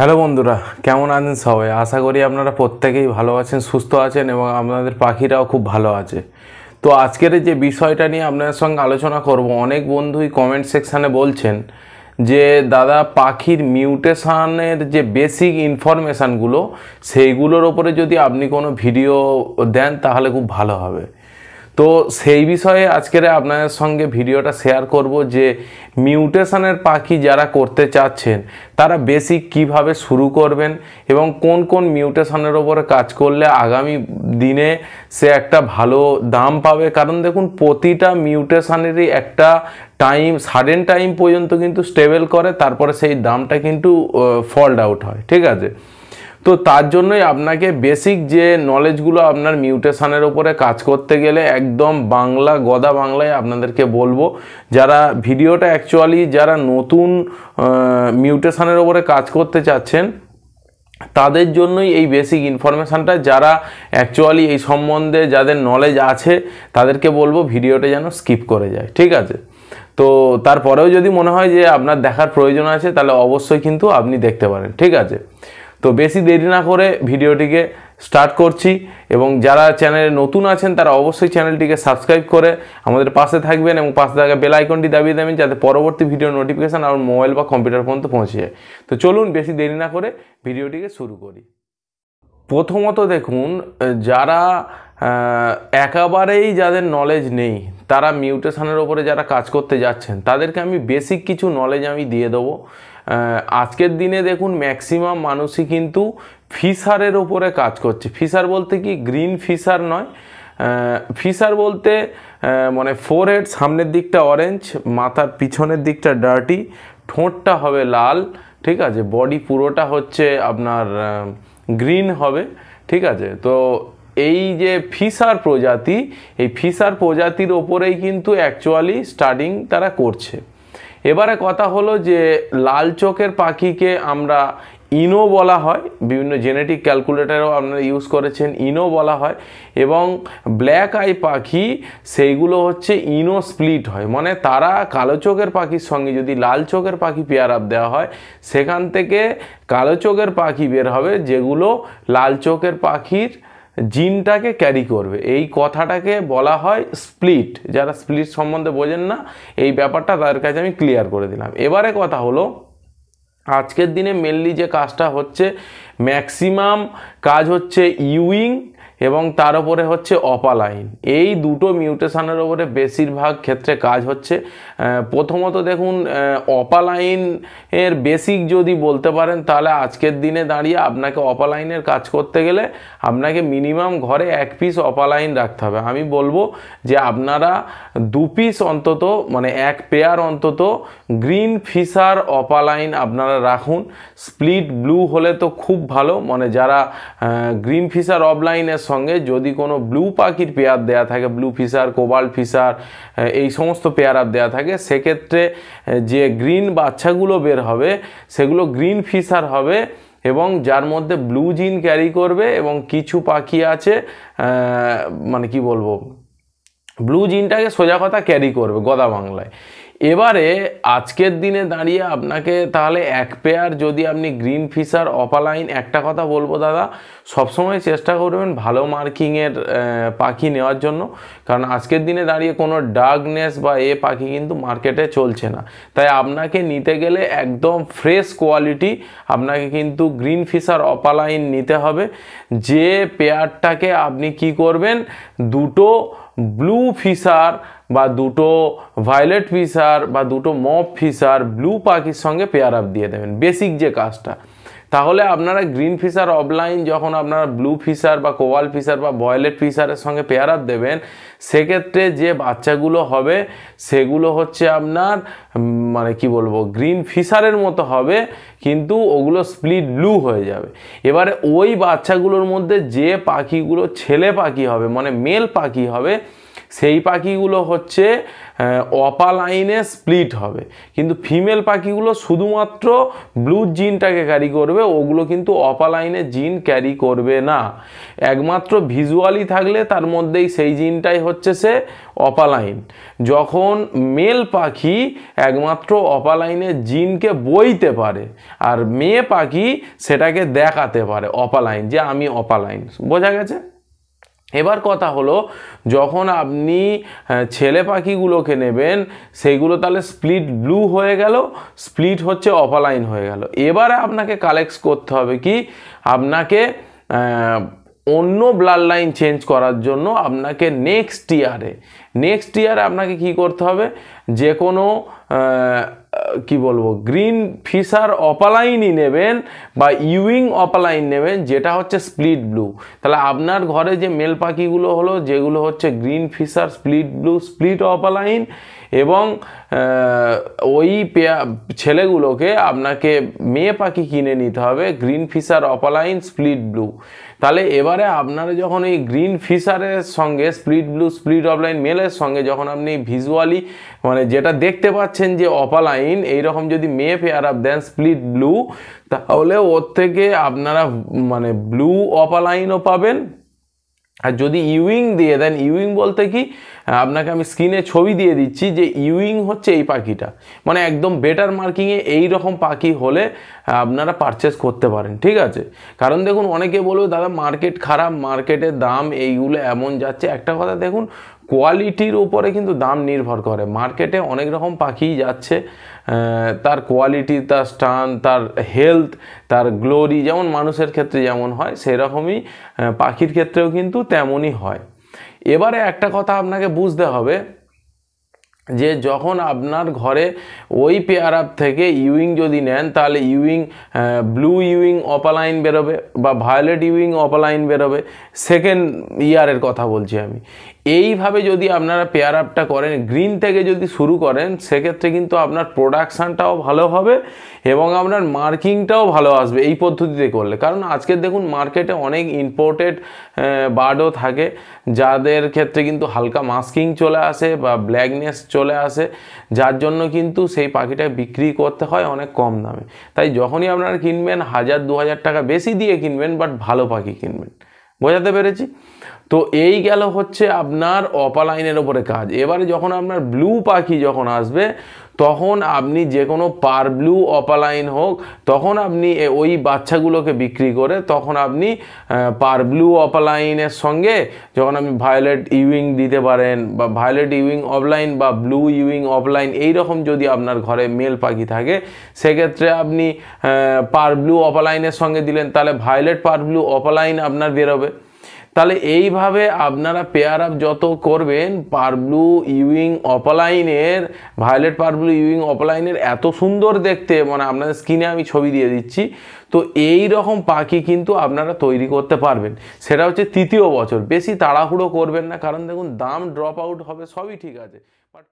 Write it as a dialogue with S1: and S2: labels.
S1: hello বন্ধুরা কেমন আছেন সবাই আশা করি আপনারা প্রত্যেকেই ভালো আছেন সুস্থ আছেন এবং আপনাদের পাখিরাও খুব ভালো আছে তো আজকের যে বিষয়টা নিয়ে আপনাদের সঙ্গে আলোচনা করব অনেক বন্ধুই কমেন্ট সেকশানে বলছেন যে দাদা পাখির মিউটেশানের যে বেসিক ইনফরমেশানগুলো সেইগুলোর ওপরে যদি আপনি কোনো ভিডিও দেন তাহলে খুব ভালো হবে তো সেই বিষয়ে আজকের আপনাদের সঙ্গে ভিডিওটা শেয়ার করব যে মিউটেশনের পাখি যারা করতে চাচ্ছেন তারা বেসিক কিভাবে শুরু করবেন এবং কোন কোন মিউটেশনের ওপরে কাজ করলে আগামী দিনে সে একটা ভালো দাম পাবে কারণ দেখুন প্রতিটা মিউটেশনেরই একটা টাইম সাডেন টাইম পর্যন্ত কিন্তু স্টেবল করে তারপরে সেই দামটা কিন্তু ফল্ড আউট হয় ঠিক আছে তো তার জন্যই আপনাকে বেসিক যে নলেজগুলো আপনার মিউটেশানের ওপরে কাজ করতে গেলে একদম বাংলা গদা বাংলায় আপনাদেরকে বলবো যারা ভিডিওটা অ্যাকচুয়ালি যারা নতুন মিউটেশানের ওপরে কাজ করতে চাচ্ছেন তাদের জন্যই এই বেসিক ইনফরমেশানটা যারা অ্যাকচুয়ালি এই সম্বন্ধে যাদের নলেজ আছে তাদেরকে বলবো ভিডিওটা যেন স্কিপ করে যায় ঠিক আছে তো তারপরেও যদি মনে হয় যে আপনার দেখার প্রয়োজন আছে তাহলে অবশ্যই কিন্তু আপনি দেখতে পারেন ঠিক আছে তো বেশি দেরি না করে ভিডিওটিকে স্টার্ট করছি এবং যারা চ্যানেলে নতুন আছেন তারা অবশ্যই চ্যানেলটিকে সাবস্ক্রাইব করে আমাদের পাশে থাকবেন এবং পাশে থাকা বেল আইকনটি দাবিয়ে দেবেন যাতে পরবর্তী ভিডিও নোটিফিকেশান আর মোবাইল বা কম্পিউটার পর্যন্ত পৌঁছে যায় তো চলুন বেশি দেরি না করে ভিডিওটিকে শুরু করি প্রথমত দেখুন যারা একেবারেই যাদের নলেজ নেই তারা মিউটেশনের ওপরে যারা কাজ করতে যাচ্ছেন তাদেরকে আমি বেসিক কিছু নলেজ আমি দিয়ে দেবো আজকের দিনে দেখুন ম্যাক্সিমাম মানুষই কিন্তু ফিশারের ওপরে কাজ করছে ফিশার বলতে কি গ্রিন ফিশার নয় ফিশার বলতে মানে ফোর হেড সামনের দিকটা অরেঞ্জ মাথার পিছনের দিকটা ডার্টি ঠোঁটটা হবে লাল ঠিক আছে বডি পুরোটা হচ্ছে আপনার গ্রিন হবে ঠিক আছে তো এই যে ফিশার প্রজাতি এই ফিশার প্রজাতির ওপরেই কিন্তু অ্যাকচুয়ালি স্টাডিং তারা করছে এবারে কথা হলো যে লাল চোখের পাখিকে আমরা ইনো বলা হয় বিভিন্ন জেনেটিক ক্যালকুলেটারও আপনারা ইউজ করেছেন ইনো বলা হয় এবং ব্ল্যাক আই পাখি সেইগুলো হচ্ছে ইনো স্প্লিট হয় মানে তারা কালো চোখের পাখির সঙ্গে যদি লাল চোখের পাখি পেয়ার আপ দেওয়া হয় সেখান থেকে কালো চোখের পাখি বের হবে যেগুলো লাল চোখের পাখির জিনটাকে ক্যারি করবে এই কথাটাকে বলা হয় স্প্লিট যারা স্প্লিট সম্বন্ধে বোঝেন না এই ব্যাপারটা তাদের কাছে আমি ক্লিয়ার করে দিলাম এবারে কথা হলো আজকের দিনে মেনলি যে কাজটা হচ্ছে ম্যাক্সিমাম কাজ হচ্ছে ইউইং এবং তার উপরে হচ্ছে অপালাইন এই দুটো মিউটেশানের ওপরে বেশিরভাগ ক্ষেত্রে কাজ হচ্ছে প্রথমত দেখুন অপালাইন এর বেসিক যদি বলতে পারেন তাহলে আজকের দিনে দাঁড়িয়ে আপনাকে অপালাইনের কাজ করতে গেলে আপনাকে মিনিমাম ঘরে এক পিস অপালাইন রাখতে হবে আমি বলবো যে আপনারা দু পিস অন্তত মানে এক পেয়ার অন্তত গ্রিন ফিশার অপালাইন আপনারা রাখুন স্প্লিট ব্লু হলে তো খুব ভালো মানে যারা গ্রিন ফিশার অফলাইনের সঙ্গে যদি কোনো ব্লু পাখির পেয়ার দেয়া থাকে ব্লু ফিশার কোবাল ফিশার এই সমস্ত পেয়ার আপ দেয়া থাকে সেক্ষেত্রে যে গ্রিন বাচ্চাগুলো বের হবে সেগুলো গ্রিন ফিশার হবে এবং যার মধ্যে ব্লু জিন ক্যারি করবে এবং কিছু পাখি আছে মানে কি বলবো ব্লু জিনটাকে সোজা কথা ক্যারি করবে গদা বাংলায় এবারে আজকের দিনে দাঁড়িয়ে আপনাকে তাহলে এক পেয়ার যদি আপনি গ্রিন ফিশার অপালাইন একটা কথা বলবো দাদা সবসময় চেষ্টা করবেন ভালো মার্কিংয়ের পাখি নেওয়ার জন্য কারণ আজকের দিনে দাঁড়িয়ে কোনো ডার্কনেস বা এ পাখি কিন্তু মার্কেটে চলছে না তাই আপনাকে নিতে গেলে একদম ফ্রেশ কোয়ালিটি আপনাকে কিন্তু গ্রিন ফিশার অপালাইন নিতে হবে যে পেয়ারটাকে আপনি কি করবেন দুটো ব্লু ফিশার বা দুটো ভায়োলেট ফিশার বা দুটো মপ ফিশার ব্লু পাখির সঙ্গে পেয়ার আপ দিয়ে দেবেন বেসিক যে কাজটা তাহলে আপনারা গ্রিন ফিশার অফলাইন যখন আপনারা ব্লু ফিশার বা কোয়াল ফিশার বা বয়লেট ফিশারের সঙ্গে পেয়ার আপ দেবেন সেক্ষেত্রে যে বাচ্চাগুলো হবে সেগুলো হচ্ছে আপনার মানে কি বলবো গ্রিন ফিশারের মতো হবে কিন্তু ওগুলো স্প্লিট ব্লু হয়ে যাবে এবারে ওই বাচ্চাগুলোর মধ্যে যে পাখিগুলো ছেলে পাখি হবে মানে মেল পাখি হবে সেই পাখিগুলো হচ্ছে অপালাইনে স্প্লিট হবে কিন্তু ফিমেল পাখিগুলো শুধুমাত্র ব্লু জিনটাকে ক্যারি করবে ওগুলো কিন্তু অপালাইনে জিন ক্যারি করবে না একমাত্র ভিজুয়ালি থাকলে তার মধ্যেই সেই জিনটাই হচ্ছে সে অপালাইন যখন মেল পাখি একমাত্র অপালাইনের জিনকে বইতে পারে আর মেয়ে পাখি সেটাকে দেখাতে পারে অপালাইন যে আমি অপালাইন বোঝা গেছে এবার কথা হলো যখন আপনি ছেলে পাখিগুলোকে নেবেন সেইগুলো তাহলে স্প্লিট ব্লু হয়ে গেল স্প্লিট হচ্ছে অফালাইন হয়ে গেল এবারে আপনাকে কালেক্ট করতে হবে কি আপনাকে অন্য ব্লাড লাইন চেঞ্জ করার জন্য আপনাকে নেক্সট ইয়ারে নেক্সট ইয়ারে আপনাকে কি করতে হবে যে কোনো কি বলবো গ্রিন ফিশার অপালাইনই নেবেন বা ইউইং অপালাইন নেবেন যেটা হচ্ছে স্প্লিট ব্লু তাহলে আপনার ঘরে যে মেল পাখিগুলো হলো যেগুলো হচ্ছে green fischer split blue split opaline এবং ওই পেয়া ছেলেগুলোকে আপনাকে মেয়ে পাখি কিনে নিতে হবে green fischer opaline split blue তাহলে এবারে আপনারা যখন এই গ্রিন ফিশারের সঙ্গে স্প্লিট ব্লু স্প্লিট অপলাইন মেলের সঙ্গে যখন আপনি ভিজুয়ালি মানে মানে যেটা দেখতে পাচ্ছেন যে অপালাইন এইরকম যদি মে ফেয়ার আপ দেন স্প্লিট ব্লু তাহলে ওর থেকে আপনারা মানে ব্লু অপালাইনও পাবেন আর যদি ইউইং দিয়ে দেন ইউইং বলতে কি আপনাকে আমি স্ক্রিনে ছবি দিয়ে দিচ্ছি যে ইউইং হচ্ছে এই পাখিটা মানে একদম বেটার মার্কিংয়ে এই রকম পাখি হলে আপনারা পারচেস করতে পারেন ঠিক আছে কারণ দেখুন অনেকে বলবে দাদা মার্কেট খারাপ মার্কেটের দাম এইগুলো এমন যাচ্ছে একটা কথা দেখুন কোয়ালিটির ওপরে কিন্তু দাম নির্ভর করে মার্কেটে অনেক রকম পাখি যাচ্ছে তার কোয়ালিটি তার স্টান তার হেলথ তার গ্লোরি যেমন মানুষের ক্ষেত্রে যেমন হয় সেরকমই পাখির ক্ষেত্রেও কিন্তু তেমনই হয় এবারে একটা কথা আপনাকে বুঝতে হবে যে যখন আপনার ঘরে ওই পেয়ার আপ থেকে ইউইং যদি নেন তাহলে ইউইং ব্লু ইউইং অপালাইন বেরোবে বা ভায়োলেট ইউইং অপালাইন বেরোবে সেকেন্ড ইয়ারের কথা বলছি আমি এইভাবে যদি আপনারা পেয়ার আপটা করেন গ্রিন থেকে যদি শুরু করেন সেক্ষেত্রে কিন্তু আপনার প্রোডাকশানটাও ভালো হবে এবং আপনার মার্কিংটাও ভালো আসবে এই পদ্ধতিতে করলে কারণ আজকে দেখুন মার্কেটে অনেক ইম্পোর্টেড বার্ডও থাকে যাদের ক্ষেত্রে কিন্তু হালকা মাস্কিং চলে আসে বা ব্ল্যাকনেস চলে আসে যার জন্য কিন্তু সেই পাখিটা বিক্রি করতে হয় অনেক কম দামে তাই যখনই আপনারা কিনবেন হাজার দু হাজার টাকা বেশি দিয়ে কিনবেন বাট ভালো পাখি কিনবেন বোঝাতে পেরেছি তো এই গেল হচ্ছে আপনার অপালাইনের ওপরে কাজ এবারে যখন আপনার ব্লু পাখি যখন আসবে তখন আপনি যে কোনো পার ব্লু অপালাইন হোক তখন আপনি ওই বাচ্চাগুলোকে বিক্রি করে তখন আপনি পার ব্লু অপালাইনের সঙ্গে যখন আপনি ভায়োলেট ইউইং দিতে পারেন বা ভায়োলেট ইউইং অফলাইন বা ব্লু ইউইং অফলাইন এই রকম যদি আপনার ঘরে মেল পাখি থাকে সেক্ষেত্রে আপনি পার ব্লু অপালাইনের সঙ্গে দিলেন তাহলে ভায়োলেট পার ব্লু অপালাইন আপনার বেরোবে তাহলে এইভাবে আপনারা পেয়ার আপ যত করবেন পারব্লু ইউইং অপলাইনের ভায়োলেট পারব্লু ইউইং অপলাইনের এত সুন্দর দেখতে মানে আপনাদের স্ক্রিনে আমি ছবি দিয়ে দিচ্ছি তো এই রকম পাখি কিন্তু আপনারা তৈরি করতে পারবেন সেটা হচ্ছে তৃতীয় বছর বেশি তাড়াহুড়ো করবেন না কারণ দেখুন দাম ড্রপ আউট হবে সবই ঠিক আছে বাট